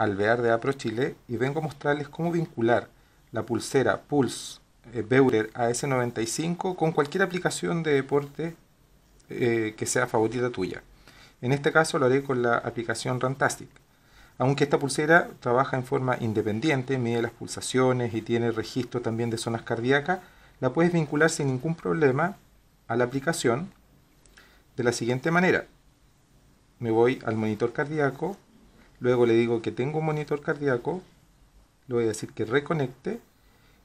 Alvear de Apro Chile y vengo a mostrarles cómo vincular la pulsera Pulse eh, Beurer AS95 con cualquier aplicación de deporte eh, que sea favorita tuya. En este caso lo haré con la aplicación Rantastic. Aunque esta pulsera trabaja en forma independiente, mide las pulsaciones y tiene registro también de zonas cardíacas, la puedes vincular sin ningún problema a la aplicación de la siguiente manera. Me voy al monitor cardíaco, Luego le digo que tengo un monitor cardíaco. Le voy a decir que reconecte.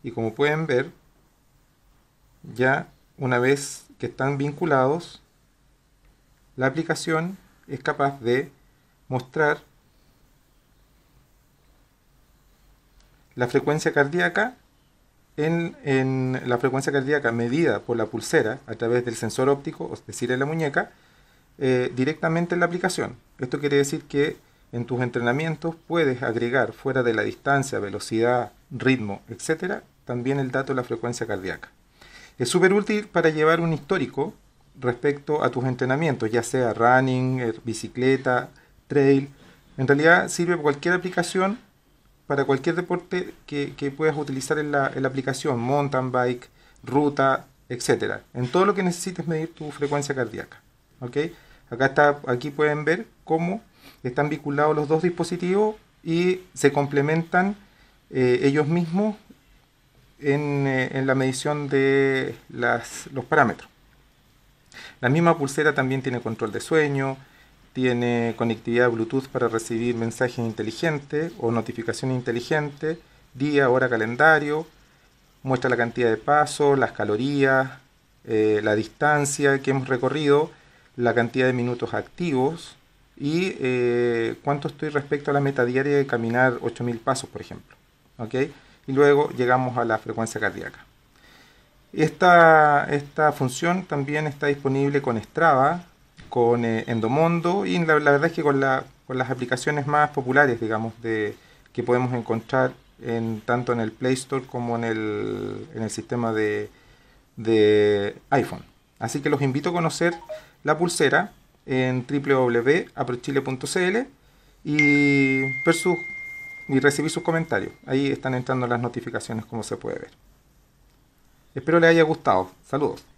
Y como pueden ver, ya una vez que están vinculados, la aplicación es capaz de mostrar la frecuencia cardíaca en, la frecuencia cardíaca medida por la pulsera a través del sensor óptico, es decir, en la muñeca, eh, directamente en la aplicación. Esto quiere decir que en tus entrenamientos puedes agregar fuera de la distancia, velocidad, ritmo, etc., también el dato de la frecuencia cardíaca. Es súper útil para llevar un histórico respecto a tus entrenamientos, ya sea running, eh, bicicleta, trail. En realidad sirve cualquier aplicación para cualquier deporte que, puedas utilizar en la, aplicación, mountain bike, ruta, etc. En todo lo que necesites medir tu frecuencia cardíaca. ¿ok? Acá está, aquí pueden ver cómo están vinculados los dos dispositivos y se complementan eh, ellos mismos eh, en, la medición de los parámetros. La misma pulsera también tiene control de sueño, tiene conectividad Bluetooth para recibir mensajes inteligentes o notificaciones inteligentes, día, hora, calendario, muestra la cantidad de pasos, las calorías, eh, la distancia que hemos recorrido, la cantidad de minutos activos, y eh, cuánto estoy respecto a la meta diaria de caminar 8.000 pasos, por ejemplo. Y luego llegamos a la frecuencia cardíaca. Esta, esta función también está disponible con Strava, con eh, Endomondo y la, verdad es que con, las aplicaciones más populares, digamos, de, que podemos encontrar en, tanto en el Play Store como en el, sistema de, de iPhone. Así que los invito a conocer la pulsera en www.aprochile.cl y, recibir sus comentarios. Ahí están entrando las notificaciones como se puede ver. Espero les haya gustado. Saludos.